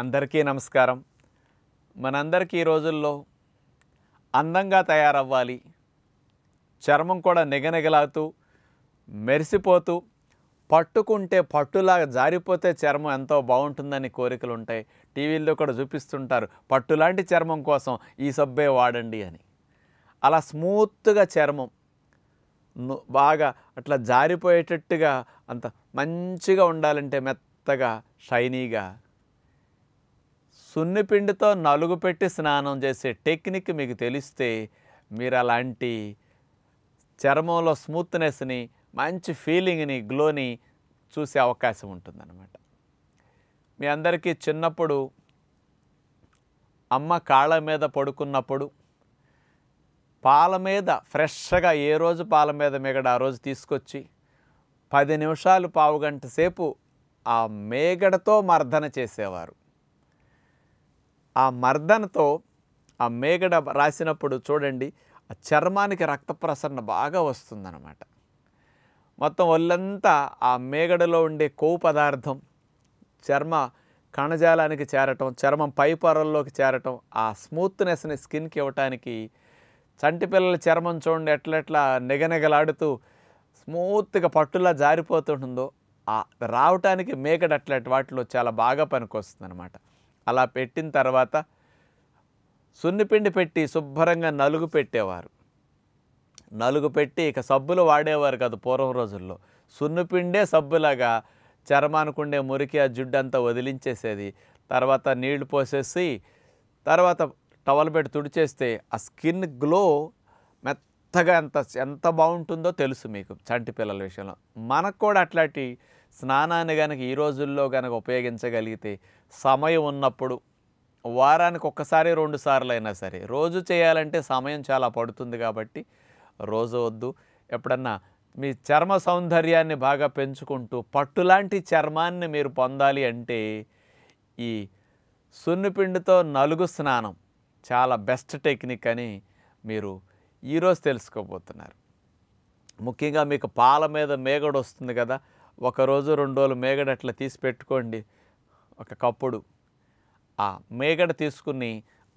అందరికీ నమస్కారం మనందరికీ ఈ రోజుల్లో అందంగా తయారవ్వాలి చర్మం కూడా నిగనిగలాతూ మెరిసిపోతూ పట్టుకుంటే పట్టులాగా జారిపోతే చర్మం ఎంతో బాగుంటుందని కోరికలు ఉంటాయి టీవీల్లో కూడా చూపిస్తుంటారు పట్టులాంటి చర్మం కోసం ఈ సబ్బే వాడండి అని అలా స్మూత్గా చర్మం బాగా అట్లా జారిపోయేటట్టుగా అంత మంచిగా ఉండాలంటే మెత్తగా షైనీగా సున్నిపిండితో నలుగు పెట్టి స్నానం చేసే టెక్నిక్ మీకు తెలిస్తే మీరు అలాంటి చర్మంలో స్మూత్నెస్ని మంచి ఫీలింగ్ని గ్లోని చూసే అవకాశం ఉంటుందన్నమాట మీ అందరికీ చిన్నప్పుడు అమ్మ కాళ్ళ మీద పడుకున్నప్పుడు పాల మీద ఫ్రెష్గా ఏ రోజు పాల మీద మిగడ ఆ రోజు తీసుకొచ్చి పది నిమిషాలు పావు గంట సేపు ఆ మేగడతో మర్దన చేసేవారు ఆ మర్దనతో ఆ మేగడ రాసినప్పుడు చూడండి ఆ చర్మానికి రక్త ప్రసరణ బాగా వస్తుందన్నమాట మొత్తం ఒళ్ళంతా ఆ మేగడలో ఉండే కొవ్వు పదార్థం చర్మ కణజాలానికి చేరటం చర్మం పై పొరల్లోకి చేరటం ఆ స్మూత్నెస్ని స్కిన్కి ఇవ్వటానికి చంటి పిల్లల చర్మం చూడండి ఎట్లెట్లా నిగనిగలాడుతూ స్మూత్గా పట్టులా జారిపోతుంటుందో రావటానికి మేకడట్లాంటి వాటిలో చాలా బాగా పనికొస్తుంది అనమాట అలా పెట్టిన తర్వాత సున్నిపిండి పెట్టి శుభ్రంగా నలుగు పెట్టేవారు నలుగు పెట్టి ఇక సబ్బులు వాడేవారు కదా పూర్వం రోజుల్లో సున్నిపిండే సబ్బులాగా చర్మానుకుండే మురికి ఆ జిడ్డు అంతా వదిలించేసేది తర్వాత నీళ్లు పోసేసి తర్వాత టవల్ పెట్టి తుడిచేస్తే ఆ స్కిన్ గ్లో మెత్తగా ఎంత ఎంత బాగుంటుందో తెలుసు మీకు చంటి పిల్లల విషయంలో మనకు కూడా అట్లాంటి స్నానాన్ని కనుక ఈ రోజుల్లో కనుక ఉపయోగించగలిగితే సమయం ఉన్నప్పుడు వారానికి ఒక్కసారి రెండు సార్లు అయినా సరే రోజు చేయాలంటే సమయం చాలా పడుతుంది కాబట్టి రోజు వద్దు ఎప్పుడన్నా మీ చర్మ సౌందర్యాన్ని బాగా పెంచుకుంటూ పట్టులాంటి చర్మాన్ని మీరు పొందాలి అంటే ఈ సున్నిపిండితో నలుగు స్నానం చాలా బెస్ట్ టెక్నిక్ అని మీరు ఈరోజు తెలుసుకోబోతున్నారు ముఖ్యంగా మీకు పాల మీద మేగడు వస్తుంది కదా ఒకరోజు రెండు రోజులు మేగడ అట్లా తీసి పెట్టుకోండి ఒక కప్పుడు ఆ మేగడ తీసుకుని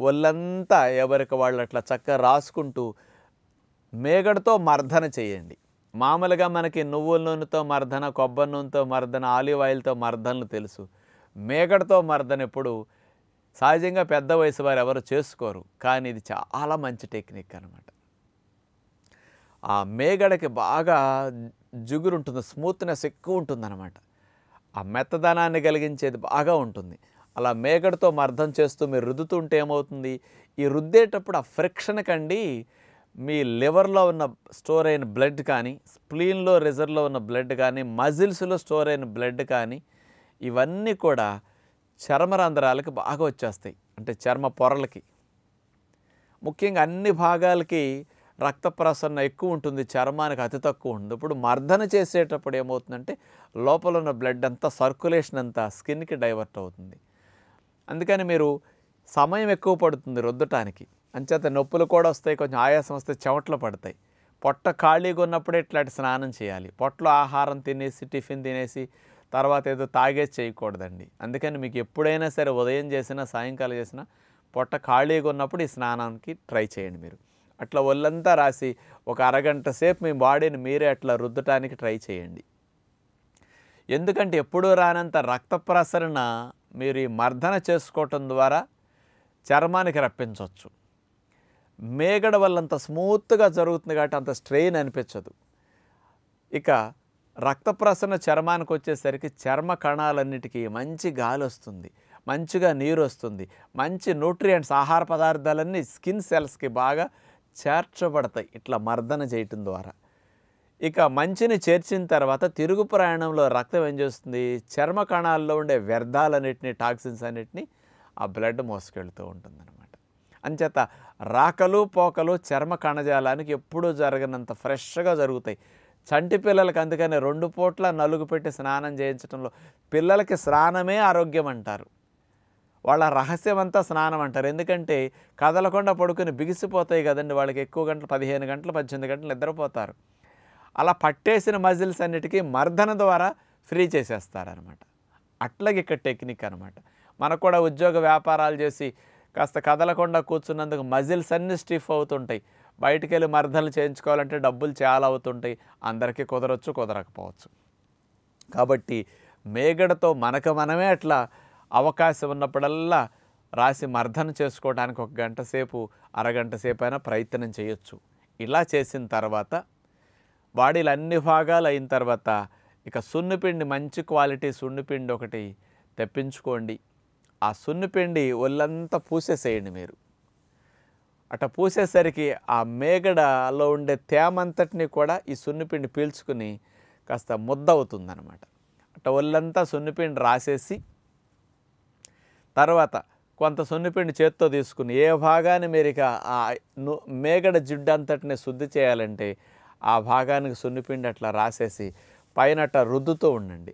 ఒళ్ళంతా ఎవరికి వాళ్ళు అట్లా చక్కగా రాసుకుంటూ మేగడతో మర్దన చేయండి మామూలుగా మనకి నువ్వుల నూనెతో మర్దన కొబ్బరి నూనెతో మర్దన ఆలివ్ ఆయిల్తో మర్దనలు తెలుసు మేగడతో మర్దన ఎప్పుడు సహజంగా పెద్ద వయసు వారు ఎవరు చేసుకోరు కానీ ఇది చాలా మంచి టెక్నిక్ అనమాట ఆ మేగడకి బాగా జుగురు ఉంటుంది స్మూత్నెస్ ఎక్కువ ఉంటుందన్నమాట ఆ మెత్తదనాన్ని కలిగించేది బాగా ఉంటుంది అలా మేకడతో మర్దం చేస్తూ మీరు రుద్దుతుంటే ఏమవుతుంది ఈ రుద్దేటప్పుడు ఆ ఫ్రిక్షన్ కండి మీ లివర్లో ఉన్న స్టోర్ అయిన బ్లడ్ కానీ స్ప్లీన్లో రిజర్వ్లో ఉన్న బ్లడ్ కానీ మజిల్స్లో స్టోర్ అయిన బ్లడ్ కానీ ఇవన్నీ కూడా చర్మరంధ్రాలకి బాగా వచ్చేస్తాయి అంటే చర్మ పొరలకి ముఖ్యంగా అన్ని భాగాలకి రక్త ప్రసరణ ఎక్కువ ఉంటుంది చర్మానికి అతి తక్కువ ఉంటుంది ఇప్పుడు మర్దన చేసేటప్పుడు ఏమవుతుందంటే లోపల ఉన్న బ్లడ్ అంతా సర్క్యులేషన్ అంతా స్కిన్కి డైవర్ట్ అవుతుంది అందుకని మీరు సమయం ఎక్కువ పడుతుంది రుద్దటానికి అంచేత నొప్పులు కూడా వస్తాయి కొంచెం ఆయాసం వస్తే చెమట్లు పడతాయి పొట్ట ఖాళీగా ఉన్నప్పుడే ఇట్లాంటి స్నానం చేయాలి పొట్టలో ఆహారం తినేసి టిఫిన్ తినేసి తర్వాత ఏదో తాగేసి చేయకూడదండి అందుకని మీకు ఎప్పుడైనా సరే ఉదయం చేసినా సాయంకాలం చేసినా పొట్ట ఖాళీగా ఉన్నప్పుడు ఈ స్నానానికి ట్రై చేయండి మీరు అట్లా ఒళ్ళంతా రాసి ఒక అరగంట సేపు మీ బాడీని మీరే అట్లా రుద్దటానికి ట్రై చేయండి ఎందుకంటే ఎప్పుడూ రానంత రక్త ప్రసరణ మీరు ఈ మర్దన చేసుకోవటం ద్వారా చర్మానికి రప్పించవచ్చు మేగడ వల్ల అంత స్మూత్గా జరుగుతుంది కాబట్టి అంత స్ట్రెయిన్ అనిపించదు ఇక రక్త ప్రసరణ చర్మానికి వచ్చేసరికి చర్మ కణాలన్నిటికీ మంచి గాలి వస్తుంది మంచిగా నీరు వస్తుంది మంచి న్యూట్రియంట్స్ ఆహార పదార్థాలన్నీ స్కిన్ సెల్స్కి బాగా చేర్చబడతాయి ఇట్లా మర్దన చేయటం ద్వారా ఇక మంచిని చేర్చిన తర్వాత తిరుగు ప్రయాణంలో రక్తం ఏం చేస్తుంది చర్మ కణాల్లో ఉండే వ్యర్థాలన్నిటిని టాక్సిన్స్ అన్నిటిని ఆ బ్లడ్ మోసుకెళ్తూ ఉంటుందన్నమాట అంచేత రాకలు పోకలు చర్మ కణజాలానికి ఎప్పుడూ జరగనంత ఫ్రెష్గా జరుగుతాయి చంటి పిల్లలకి అందుకని రెండు పూట్ల నలుగు పెట్టి స్నానం చేయించడంలో పిల్లలకి స్నానమే ఆరోగ్యం అంటారు వాళ్ళ రహస్యం అంతా స్నానం అంటారు ఎందుకంటే కదలకుండా పడుకుని బిగిసిపోతాయి కదండి వాళ్ళకి ఎక్కువ గంటలు పదిహేను గంటలు పద్దెనిమిది గంటలు నిద్రపోతారు అలా పట్టేసిన మజిల్స్ అన్నిటికీ మర్దన ద్వారా ఫ్రీ చేసేస్తారనమాట అట్లాగే ఇక్కడ టెక్నిక్ అనమాట మనకు కూడా ఉద్యోగ వ్యాపారాలు చేసి కాస్త కదలకుండా కూర్చున్నందుకు మజిల్స్ అన్నీ స్టిఫ్ అవుతుంటాయి బయటికి వెళ్ళి మర్దనలు చేయించుకోవాలంటే డబ్బులు చాలా అవుతుంటాయి అందరికీ కుదరచ్చు కుదరకపోవచ్చు కాబట్టి మేగడతో మనకు మనమే అట్లా అవకాశం ఉన్నప్పుడల్లా రాసి మర్దన చేసుకోవడానికి ఒక గంట సేపు అరగంట సేపు అయినా ప్రయత్నం చేయొచ్చు ఇలా చేసిన తర్వాత బాడీలు అన్ని భాగాలు అయిన తర్వాత ఇక సున్నిపిండి మంచి క్వాలిటీ సున్నిపిండి ఒకటి తెప్పించుకోండి ఆ సున్నిపిండి ఒళ్ళంతా పూసేసేయండి మీరు అట పూసేసరికి ఆ మేగడలో ఉండే తేమంతటిని కూడా ఈ సున్నిపిండి పీల్చుకుని కాస్త ముద్ద అవుతుందన్నమాట అట ఒళ్ళంతా సున్నిపిండి రాసేసి తర్వాత కొంత సున్నిపిండి చేత్తో తీసుకుని ఏ భాగాన్ని మీరు ఆ మేగడ జిడ్డు అంతటిని శుద్ధి చేయాలంటే ఆ భాగానికి సున్నిపిండి అట్లా రాసేసి పైన రుద్దుతో ఉండండి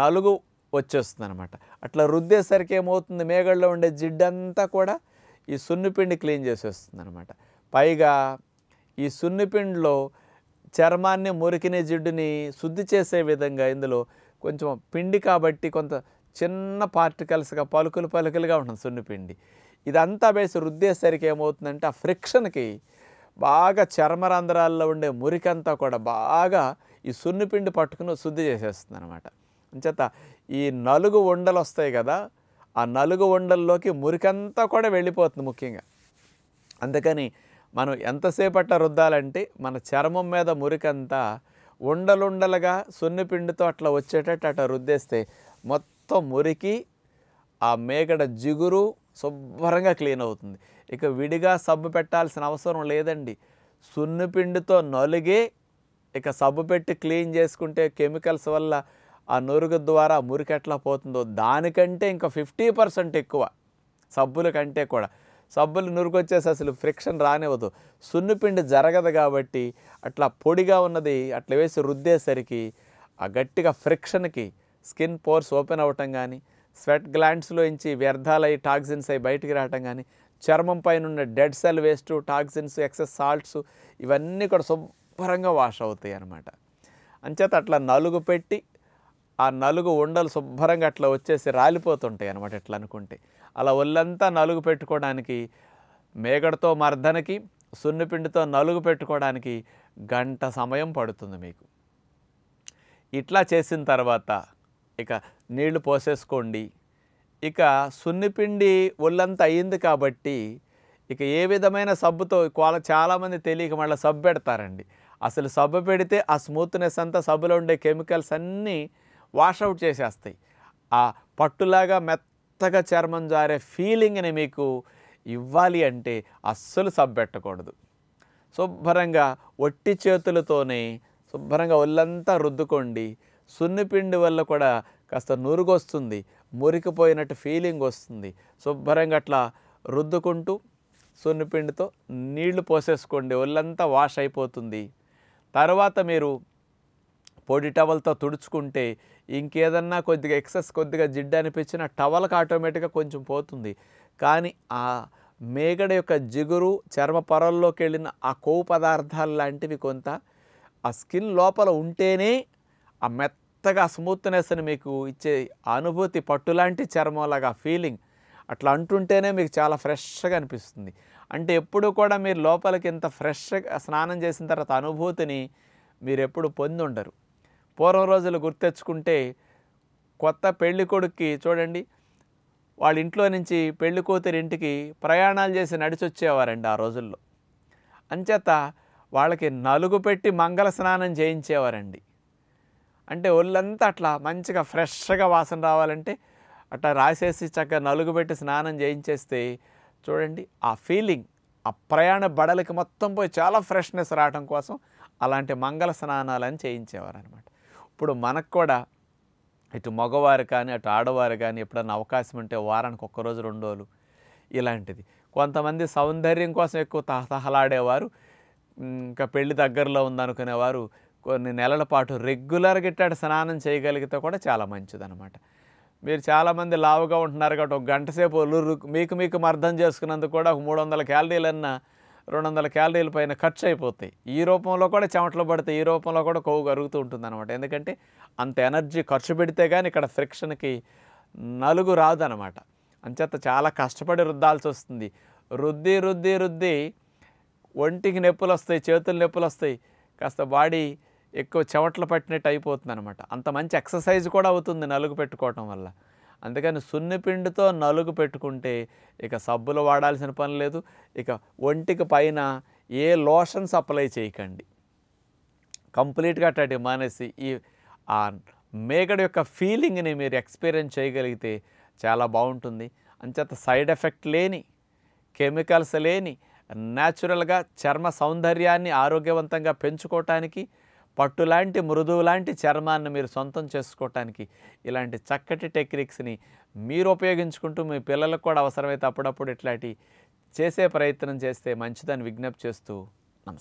నలుగు వచ్చేస్తుంది అనమాట అట్లా రుద్దేసరికి ఏమవుతుంది మేగడలో ఉండే జిడ్డంతా కూడా ఈ సున్నిపిండి క్లీన్ చేసేస్తుంది అనమాట పైగా ఈ సున్నిపిండిలో చర్మాన్ని మురికిని జిడ్డుని శుద్ధి చేసే విధంగా ఇందులో కొంచెం పిండి కాబట్టి కొంత చిన్న పార్టికల్స్గా పలుకులు పలుకులుగా ఉంటుంది సున్నిపిండి ఇదంతా వేసి రుద్దేసరికి ఏమవుతుందంటే ఆ ఫ్రిక్షన్కి బాగా చర్మరంధ్రాల్లో ఉండే మురికంతా కూడా బాగా ఈ సున్నిపిండి పట్టుకుని శుద్ధి చేసేస్తుంది అనమాట అంచేత ఈ నలుగు ఉండలు వస్తాయి కదా ఆ నలుగు ఉండల్లోకి మురికంతా కూడా వెళ్ళిపోతుంది ముఖ్యంగా అందుకని మనం ఎంతసేపట్ట రుద్దాలంటే మన చర్మం మీద మురికంతా ఉండలుండలుగా సున్నిపిండితో అట్లా వచ్చేటట్టు అట్లా రుద్దేస్తే మొత్తం మొత్తం మురికి ఆ మేకడ జిగురు శుభ్రంగా క్లీన్ అవుతుంది ఇక విడిగా సబ్బు పెట్టాల్సిన అవసరం లేదండి సున్నిపిండితో నలిగి ఇక సబ్బు పెట్టి క్లీన్ చేసుకుంటే కెమికల్స్ వల్ల ఆ నురుగు ద్వారా మురికి ఎట్లా పోతుందో దానికంటే ఇంకా ఫిఫ్టీ పర్సెంట్ ఎక్కువ సబ్బుల కంటే కూడా సబ్బులు వచ్చేసి అసలు ఫ్రిక్షన్ రానివ్వదు సున్నిపిండి జరగదు కాబట్టి అట్లా పొడిగా ఉన్నది అట్లా వేసి రుద్దేసరికి ఆ గట్టిగా ఫ్రిక్షన్కి స్కిన్ పోర్స్ ఓపెన్ అవ్వటం కానీ స్వెట్ గ్లాండ్స్లో నుంచి వ్యర్థాలై టాక్సిన్స్ అయి బయటికి రావటం కానీ చర్మం పైన ఉన్న dead cell waste toxins excess salts ఇవన్నీ కూడా శుభ్రంగా వాష్ అవుతాయి అనమాట అంచేత అట్లా నలుగు పెట్టి ఆ నలుగు ఉండలు శుభ్రంగా అట్లా వచ్చేసి రాలిపోతుంటాయి అనమాట ఎట్లా అనుకుంటే అలా ఒళ్ళంతా నలుగు పెట్టుకోవడానికి మేగడతో మర్దనకి సున్నిపిండితో నలుగు పెట్టుకోవడానికి గంట సమయం పడుతుంది మీకు ఇట్లా చేసిన తర్వాత ఇక నీళ్లు పోసేసుకోండి ఇక సున్నిపిండి ఒళ్ళంతా అయ్యింది కాబట్టి ఇక ఏ విధమైన సబ్బుతో వాళ్ళ చాలామంది తెలియక మళ్ళీ సబ్బు పెడతారండి అసలు సబ్బు పెడితే ఆ స్మూత్నెస్ అంతా సబ్బులో ఉండే కెమికల్స్ అన్నీ వాషౌట్ చేసేస్తాయి ఆ పట్టులాగా మెత్తగా చర్మం జారే ఫీలింగ్ని మీకు ఇవ్వాలి అంటే అస్సలు సబ్బు పెట్టకూడదు శుభ్రంగా ఒట్టి చేతులతోనే శుభ్రంగా ఒళ్ళంతా రుద్దుకోండి సున్నిపిండి వల్ల కూడా కాస్త వస్తుంది మురికిపోయినట్టు ఫీలింగ్ వస్తుంది శుభ్రంగా అట్లా రుద్దుకుంటూ సున్నిపిండితో నీళ్లు పోసేసుకోండి ఒళ్ళంతా వాష్ అయిపోతుంది తర్వాత మీరు పొడి టవల్తో తుడుచుకుంటే ఇంకేదన్నా కొద్దిగా ఎక్సెస్ కొద్దిగా జిడ్డు అనిపించిన టవల్కి ఆటోమేటిక్గా కొంచెం పోతుంది కానీ ఆ మేగడ యొక్క జిగురు చర్మ పొరల్లోకి వెళ్ళిన ఆ కొవ్వు పదార్థాలు లాంటివి కొంత ఆ స్కిన్ లోపల ఉంటేనే ఆ మెత్తగా స్మూత్నెస్ని మీకు ఇచ్చే అనుభూతి పట్టులాంటి చర్మంలాగా ఫీలింగ్ అట్లా అంటుంటేనే మీకు చాలా ఫ్రెష్గా అనిపిస్తుంది అంటే ఎప్పుడు కూడా మీరు లోపలికి ఇంత ఫ్రెష్గా స్నానం చేసిన తర్వాత అనుభూతిని మీరు ఎప్పుడు పొంది ఉండరు పూర్వం రోజులు గుర్తెచ్చుకుంటే కొత్త పెళ్లి కొడుక్కి చూడండి వాళ్ళ ఇంట్లో నుంచి పెళ్లి కూతురి ఇంటికి ప్రయాణాలు చేసి నడిచొచ్చేవారండి ఆ రోజుల్లో అంచేత వాళ్ళకి నలుగు పెట్టి మంగళ స్నానం చేయించేవారండి అంటే ఒళ్ళంతా అట్లా మంచిగా ఫ్రెష్గా వాసన రావాలంటే అట్లా రాసేసి చక్కగా నలుగు పెట్టి స్నానం చేయించేస్తే చూడండి ఆ ఫీలింగ్ ఆ ప్రయాణ బడలకి మొత్తం పోయి చాలా ఫ్రెష్నెస్ రావడం కోసం అలాంటి మంగళ స్నానాలని చేయించేవారు అనమాట ఇప్పుడు మనకు కూడా ఇటు మగవారు కానీ అటు ఆడవారు కానీ ఎప్పుడన్నా అవకాశం ఉంటే వారానికి ఒక్కరోజు రెండు రోజులు ఇలాంటిది కొంతమంది సౌందర్యం కోసం ఎక్కువ తహతహలాడేవారు ఇంకా పెళ్లి దగ్గరలో ఉందనుకునేవారు కొన్ని నెలల పాటు రెగ్యులర్గా ఇట్టాడు స్నానం చేయగలిగితే కూడా చాలా మంచిదనమాట మీరు చాలామంది లావుగా ఉంటున్నారు కాబట్టి ఒక గంట సేపు మీకు మీకు అర్థం చేసుకున్నందుకు కూడా ఒక మూడు వందల క్యాలరీలన్నా రెండు వందల క్యాలరీల పైన ఖర్చు అయిపోతాయి ఈ రూపంలో కూడా చెమటలు పడితే ఈ రూపంలో కూడా కొవ్వు కరుగుతూ ఉంటుంది అనమాట ఎందుకంటే అంత ఎనర్జీ ఖర్చు పెడితే కానీ ఇక్కడ ఫ్రిక్షన్కి నలుగు రాదనమాట అంచేత చాలా కష్టపడి రుద్దాల్సి వస్తుంది రుద్ది రుద్ది రుద్ది ఒంటికి నొప్పులు వస్తాయి చేతులు నొప్పులు వస్తాయి కాస్త బాడీ ఎక్కువ చెవట్లు పట్టినట్టు అయిపోతుంది అనమాట అంత మంచి ఎక్సర్సైజ్ కూడా అవుతుంది నలుగు పెట్టుకోవటం వల్ల అందుకని సున్నిపిండితో నలుగు పెట్టుకుంటే ఇక సబ్బులు వాడాల్సిన పని లేదు ఇక ఒంటికి పైన ఏ లోషన్స్ అప్లై చేయకండి కంప్లీట్గా అట్లాంటి మానేసి ఈ ఆ మేకడ యొక్క ఫీలింగ్ని మీరు ఎక్స్పీరియన్స్ చేయగలిగితే చాలా బాగుంటుంది అంచేత సైడ్ ఎఫెక్ట్ లేని కెమికల్స్ లేని న్యాచురల్గా చర్మ సౌందర్యాన్ని ఆరోగ్యవంతంగా పెంచుకోవటానికి పట్టులాంటి మృదువులాంటి చర్మాన్ని మీరు సొంతం చేసుకోవటానికి ఇలాంటి చక్కటి టెక్నిక్స్ని మీరు ఉపయోగించుకుంటూ మీ పిల్లలకు కూడా అవసరమైతే అప్పుడప్పుడు ఇట్లాంటి చేసే ప్రయత్నం చేస్తే మంచిదని విజ్ఞప్తి చేస్తూ నమస్కారం